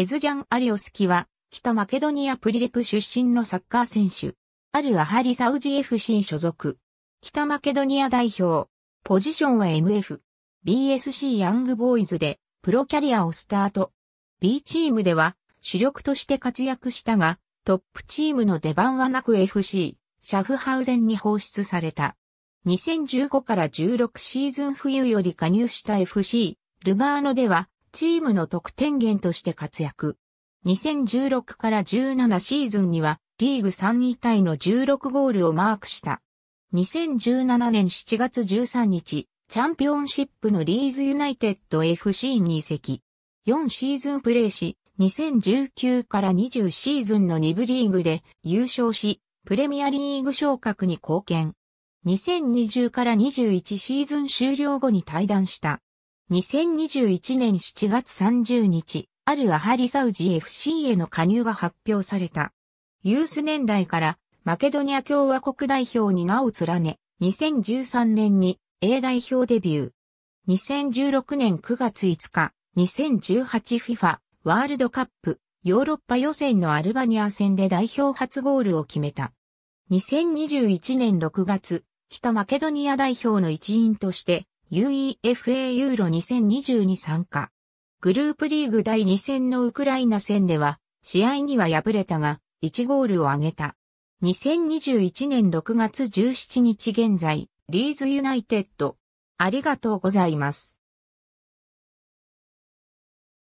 エズジャン・アリオスキは、北マケドニアプリレプ出身のサッカー選手。アル・アハリ・サウジ FC 所属。北マケドニア代表。ポジションは MF。BSC ヤングボーイズで、プロキャリアをスタート。B チームでは、主力として活躍したが、トップチームの出番はなく FC、シャフハウゼンに放出された。2015から16シーズン冬より加入した FC、ルガーノではチームの得点源として活躍。2016から17シーズンにはリーグ3位タイの16ゴールをマークした。2017年7月13日、チャンピオンシップのリーズユナイテッド FC に移籍。4シーズンプレーし、2019から20シーズンの2部リーグで優勝し、プレミアリーグ昇格に貢献。2020から21シーズン終了後に退団した。2021年7月30日、あるアハリサウジ FC への加入が発表された。ユース年代からマケドニア共和国代表に名を連ね、2013年に A 代表デビュー。2016年9月5日、2018FIFA ワールドカップヨーロッパ予選のアルバニア戦で代表初ゴールを決めた。2021年6月、北マケドニア代表の一員として UEFA ユーロ2020に参加。グループリーグ第2戦のウクライナ戦では、試合には敗れたが、1ゴールを挙げた。2021年6月17日現在、リーズユナイテッド。ありがとうございます。